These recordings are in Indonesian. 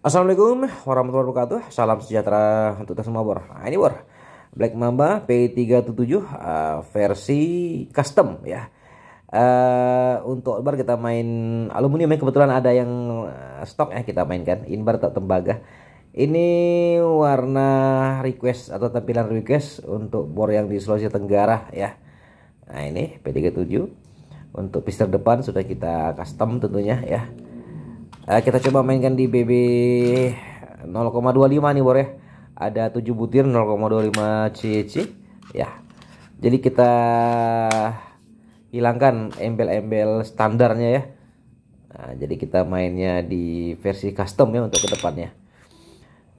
Assalamualaikum warahmatullahi wabarakatuh. Salam sejahtera untuk kita semua, Bor. Nah, ini Bor. Black Mamba P377 uh, versi custom ya. Uh, untuk bar kita main aluminium ya kebetulan ada yang uh, stok ya kita mainkan inbar tak tembaga ini warna request atau tampilan request untuk bor yang di Sulawesi Tenggara ya nah ini P37 untuk piston depan sudah kita custom tentunya ya Eh, kita coba mainkan di BB 0,25 nih Bor ya ada 7 butir 0,25 cc ya jadi kita hilangkan embel-embel standarnya ya nah, jadi kita mainnya di versi custom ya untuk kedepannya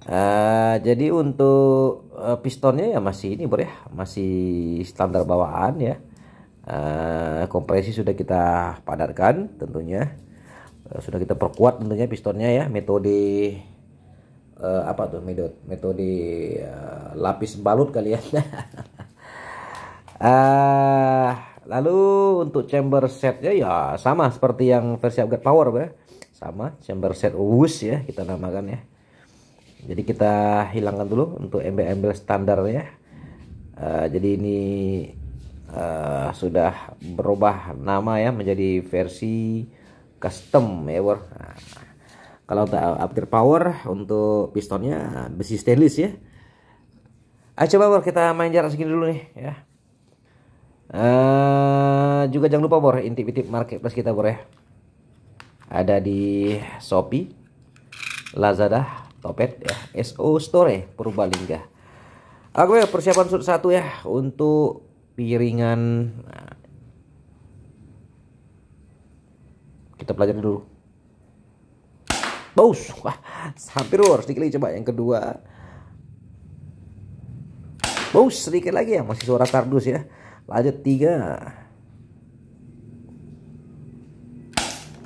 uh, eh, jadi untuk uh, pistonnya ya masih ini bro ya masih standar bawaan ya uh, kompresi sudah kita padarkan, tentunya Eh, sudah kita perkuat tentunya pistonnya ya metode uh, apa tuh metode metode uh, lapis balut kali ya uh, lalu untuk chamber setnya ya sama seperti yang versi upgrade power ya sama chamber set wus ya kita namakan ya jadi kita hilangkan dulu untuk embel-embel standar ya uh, jadi ini uh, sudah berubah nama ya menjadi versi custom ya bor kalau untuk upgrade power untuk pistonnya besi stainless ya Ayo coba bor kita main jarak segini dulu nih ya uh, juga jangan lupa bor intip-intip marketplace kita bor ya ada di Shopee Lazada Topet ya SO Store ya Purbalingga Oke persiapan satu ya untuk piringan nah, kita pelajari dulu Bos, wah, hampir harus diklik coba yang kedua. Bos, sedikit lagi ya, masih suara kardus ya. Lanjut tiga.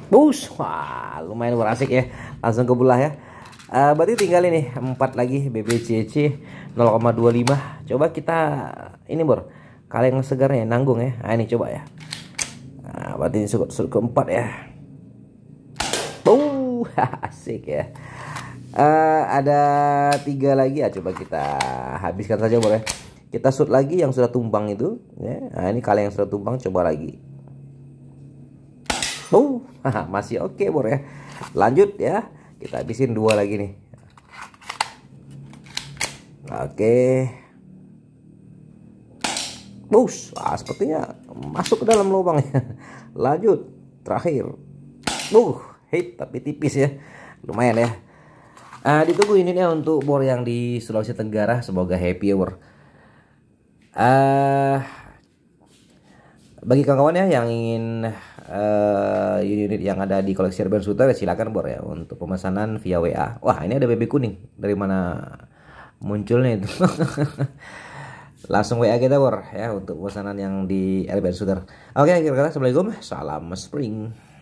Bos, wah, lumayan berasik ya. Langsung ke belah ya. Uh, berarti tinggal ini empat lagi BBCC 0,25. Coba kita ini bor, kalian segarnya nanggung ya. Nah, ini coba ya. Nah, berarti ini sudut, sudut keempat ya. asik ya. Uh, ada tiga lagi ya, coba kita habiskan saja boleh. Kita shoot lagi yang sudah tumbang itu. Ya. Nah, ini kalian yang sudah tumbang coba lagi. Oh, uh, masih oke okay, boleh. Ya. Lanjut ya, kita habisin dua lagi nih. Oke. Okay. Bus, ah, sepertinya masuk ke dalam lubang ya. Lanjut, terakhir. Uh, pahit tapi tipis ya lumayan ya uh, ditunggu ini nih untuk bor yang di Sulawesi Tenggara semoga happy ya bor uh, bagi kawan-kawan ya yang ingin uh, unit yang ada di koleksi Urban Shooter silakan bor ya untuk pemesanan via WA wah ini ada baby kuning dari mana munculnya itu langsung WA kita bor ya untuk pesanan yang di Urban Shooter Oke, kira-kira assalamualaikum, salam spring.